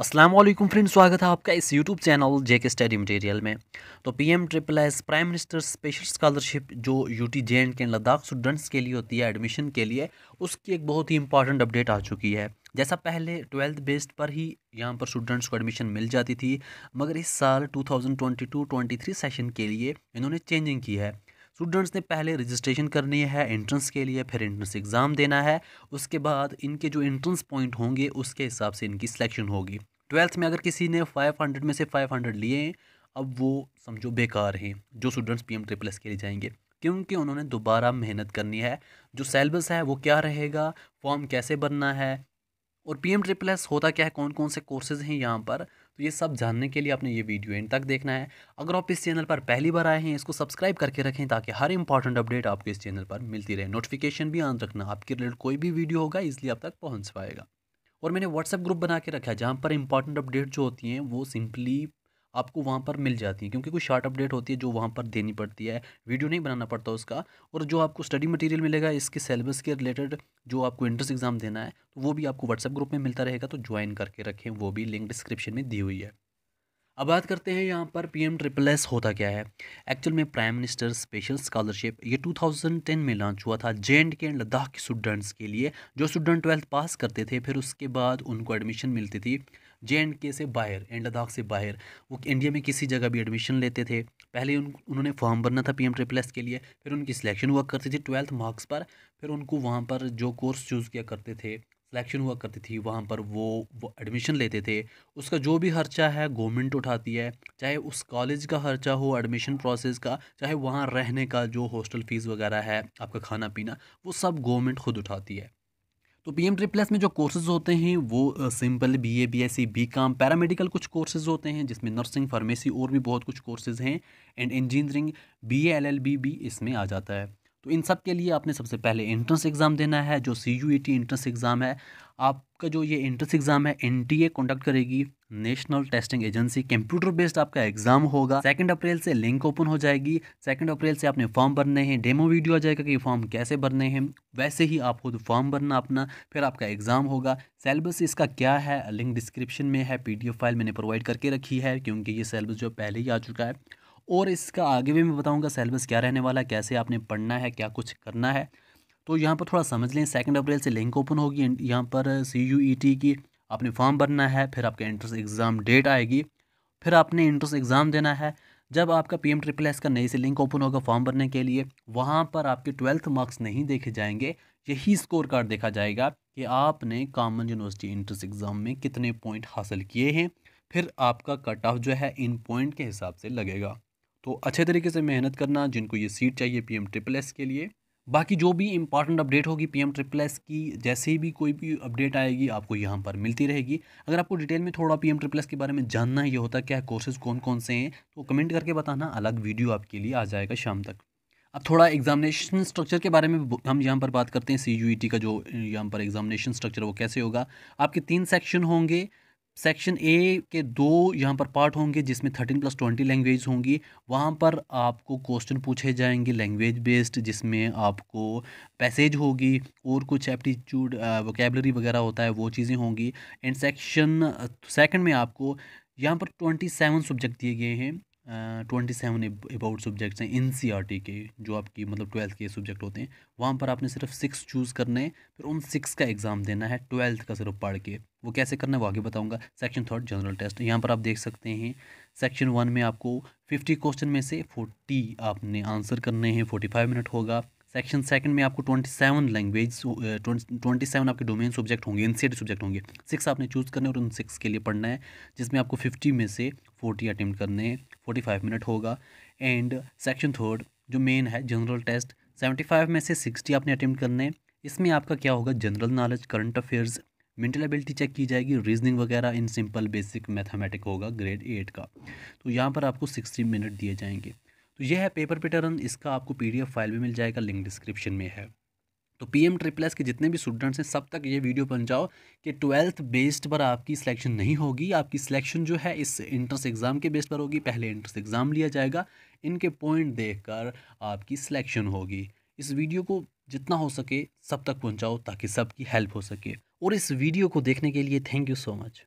अस्सलाम वालेकुम फ्रेंड स्वागत है आपका इस YouTube channel JK study material में तो P M triple S prime minister special scholarship जो U T J and K Ladakh students के लिए होती है एडमिशन के लिए उसकी एक बहुत ही इंपॉर्टेंट अपडेट आ चुकी है जैसा पहले ट्वेल्थ बेस्ड पर ही यहाँ पर स्टूडेंट्स को एडमिशन मिल जाती थी मगर इस साल 2022-23 सेशन के लिए इन्होंने चेंजिंग की है स्टूडेंट्स ने पहले रजिस्ट्रेशन करनी है एंट्रेंस के लिए फिर एंट्रेंस एग्ज़ाम देना है उसके बाद इनके जो एंट्रेंस पॉइंट होंगे उसके हिसाब से इनकी सिलेक्शन होगी ट्वेल्थ में अगर किसी ने 500 में से 500 लिए अब वो समझो बेकार हैं जो students P M triple S के लिए जाएंगे क्योंकि उन्होंने दोबारा मेहनत करनी है जो सेलेबस है वो क्या रहेगा फॉर्म कैसे भरना है और पी एम ट्रिपल एस होता क्या है कौन कौन से कोर्सेज़ हैं यहाँ पर तो ये सब जानने के लिए आपने ये वीडियो एंड तक देखना है अगर आप इस चैनल पर पहली बार आए हैं इसको सब्सक्राइब करके रखें ताकि हर इंपॉर्टेंट अपडेट आपको इस चैनल पर मिलती रहे नोटिफिकेशन भी ऑन रखना आपके रिलेटेड कोई भी वीडियो होगा इसलिए आप तक पहुँच पाएगा और मैंने व्हाट्सएप ग्रुप बना के रखा है जहाँ पर इंपॉर्टेंट अपडेट जो होती हैं वो सिंपली आपको वहाँ पर मिल जाती है क्योंकि कोई शार्ट अपडेट होती है जो वहाँ पर देनी पड़ती है वीडियो नहीं बनाना पड़ता उसका और जो आपको स्टडी मटेरियल मिलेगा इसके सिलेबस के रिलेटेड जो आपको इंट्रेंस एग्ज़ाम देना है तो वो भी आपको व्हाट्सएप ग्रुप में मिलता रहेगा तो ज्वाइन करके रखें वो भी लिंक डिस्क्रिप्शन में दी हुई है अब बात करते हैं यहाँ पर पीएम ट्रिपल एस होता क्या है एक्चुअल में प्राइम मिनिस्टर स्पेशल स्कॉलरशिप ये 2010 में लॉन्च हुआ था J and K and Ladakh के स्टूडेंट्स के लिए जो स्टूडेंट ट्वेल्थ पास करते थे फिर उसके बाद उनको एडमिशन मिलती थी जे एंड के से बाहर एंड लद्दाख से बाहर वो इंडिया में किसी जगह भी एडमिशन लेते थे पहले उन उन्होंने फॉर्म भरना था पी एम ट्रिपल एस के लिए फिर उनकी सिलेक्शन हुआ करती थी ट्वेल्थ मार्क्स पर फिर उनको वहाँ पर जो कोर्स चूज़ किया करते थे सिलेक्शन हुआ करती थी वहाँ पर वो वो एडमिशन लेते थे उसका जो भी खर्चा है गवर्नमेंट उठाती है चाहे उस कॉलेज का खर्चा हो एडमिशन प्रोसेस का चाहे वहाँ रहने का जो हॉस्टल फीस वगैरह है आपका खाना पीना वो सब गवर्नमेंट खुद उठाती है तो पी एम ट्रिप्लस में जो कोर्सेज़ होते हैं वो simple B A B S C B com paramedical कुछ कोर्सेज़ होते हैं जिसमें नर्सिंग फार्मेसी और भी बहुत कुछ कोर्सेज़ हैं and engineering B A L L B भी इसमें आ जाता है तो इन सब के लिए आपने सबसे पहले एंट्रेंस एग्ज़ाम देना है जो C U E T entrance exam है आपका जो ये एंट्रेंस एग्ज़ाम है एन टी ए कंडक्ट करेगी national testing agency computer based आपका एग्जाम होगा सेकंड अप्रैल से लिंक ओपन हो जाएगी सेकंड अप्रैल से आपने फॉर्म भरने हैं डेमो वीडियो आ जाएगा कि फॉर्म कैसे भरने हैं वैसे ही आप खुद फॉर्म भरना अपना फिर आपका एग्जाम होगा सेलेबस इसका क्या है लिंक डिस्क्रिप्शन में है पी फाइल मैंने प्रोवाइड करके रखी है क्योंकि ये सेलेबस जो पहले ही आ चुका है और इसका आगे भी मैं बताऊँगा सेलेबस क्या रहने वाला है कैसे आपने पढ़ना है क्या कुछ करना है तो यहाँ पर थोड़ा समझ लें सेकेंड अप्रैल से लिंक ओपन होगी यहाँ पर सी यू ई टी की आपने फॉर्म भरना है फिर आपका इंट्रेंस एग्ज़ाम डेट आएगी फिर आपने इंट्रेंस एग्ज़ाम देना है जब आपका पी एम ट्रिपल एस का नई से लिंक ओपन होगा फॉर्म भरने के लिए वहाँ पर आपके ट्वेल्थ मार्क्स नहीं देखे जाएंगे यही स्कोर कार्ड देखा जाएगा कि आपने कॉमन यूनिवर्सिटी इंट्रेंस एग्ज़ाम में कितने पॉइंट हासिल किए हैं फिर आपका कट ऑफ जो है इन पॉइंट के हिसाब से लगेगा तो अच्छे तरीके से मेहनत करना जिनको ये सीट चाहिए पी एम ट्रिपल एस के लिए बाकी जो भी इंपॉर्टेंट अपडेट होगी पी एम ट्रिपल एस की जैसे ही भी कोई भी अपडेट आएगी आपको यहाँ पर मिलती रहेगी अगर आपको डिटेल में थोड़ा पी एम ट्रिपल एस के बारे में जानना ये होता क्या कोर्सेज़ कौन कौन से हैं तो कमेंट करके बताना अलग वीडियो आपके लिए आ जाएगा शाम तक अब थोड़ा एग्जामिनेशन स्ट्रक्चर के बारे में हम यहाँ पर बात करते हैं सी यू ई टी का जो यहाँ पर एग्जामिनेशन स्ट्रक्चर वो कैसे होगा आपके तीन सेक्शन होंगे सेक्शन ए के दो यहाँ पर पार्ट होंगे जिसमें थर्टीन प्लस ट्वेंटी लैंग्वेज होंगी वहाँ पर आपको क्वेश्चन पूछे जाएंगे लैंग्वेज बेस्ड जिसमें आपको पैसेज होगी और कुछ एप्टीट्यूड वोकेबलरी वगैरह होता है वो चीज़ें होंगी एंड सेक्शन सेकंड में आपको यहाँ पर ट्वेंटी सेवन सब्जेक्ट दिए गए हैं ट्वेंटी सेवन अबाउट सब्जेक्ट्स हैं एन सी आर टी के जो आपकी मतलब ट्वेल्थ के सब्जेक्ट होते हैं वहाँ पर आपने सिर्फ सिक्स चूज़ करने हैं फिर उन सिक्स का एग्ज़ाम देना है ट्वेल्थ का सिर्फ पढ़ के वो कैसे करना है वो आगे बताऊँगा सेक्शन थर्ड जनरल टेस्ट यहाँ पर आप देख सकते हैं सेक्शन वन में आपको फिफ्टी क्वेश्चन में से फोर्टी आपने आंसर करने हैं फोर्टी फाइव मिनट होगा सेक्शन सेकंड में आपको twenty seven language twenty seven आपके डोमेन सब्जेक्ट होंगे एन सब्जेक्ट e होंगे सिक्स आपने चूज़ करने और उन सिक्स के लिए पढ़ना है जिसमें आपको फिफ्टी में से फोर्टी अटैम्प्ट करने हैं फोर्टी फाइव मिनट होगा एंड सेक्शन थर्ड जो मेन है जनरल टेस्ट सेवेंटी फाइव में से सिक्सटी आपने अटैम्प्ट करने हैं इसमें आपका क्या होगा general knowledge current affairs mental ability check की जाएगी रीजनिंग वगैरह इन सिंपल बेसिक मैथमेटिक होगा ग्रेड एट का तो यहाँ पर आपको सिक्सटी मिनट दिए जाएंगे तो यह है पेपर पिटर्न इसका आपको पीडीएफ फाइल भी मिल जाएगा लिंक डिस्क्रिप्शन में है तो पी एम ट्रिपल एस के जितने भी स्टूडेंट्स हैं सब तक ये वीडियो पहुंचाओ कि ट्वेल्थ बेस्ड पर आपकी सिलेक्शन नहीं होगी आपकी सिलेक्शन जो है इस इंट्रेंस एग्ज़ाम के बेस पर होगी पहले इंट्रेंस एग्ज़ाम लिया जाएगा इनके पॉइंट कर आपकी सिलेक्शन होगी इस वीडियो को जितना हो सके सब तक पहुँचाओ ताकि सबकी हेल्प हो सके और इस वीडियो को देखने के लिए थैंक यू सो मच